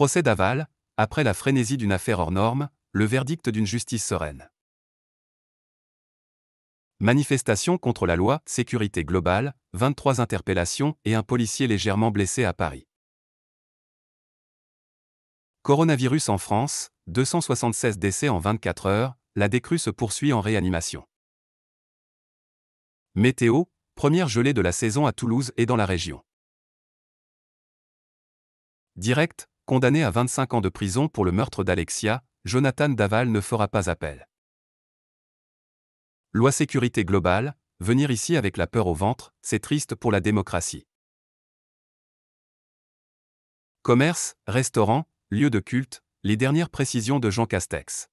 Procès d'aval, après la frénésie d'une affaire hors norme, le verdict d'une justice sereine. Manifestation contre la loi, sécurité globale, 23 interpellations et un policier légèrement blessé à Paris. Coronavirus en France, 276 décès en 24 heures, la décrue se poursuit en réanimation. Météo, première gelée de la saison à Toulouse et dans la région. Direct, condamné à 25 ans de prison pour le meurtre d'Alexia, Jonathan Daval ne fera pas appel. Loi sécurité globale, venir ici avec la peur au ventre, c'est triste pour la démocratie. Commerce, restaurants, lieu de culte, les dernières précisions de Jean Castex.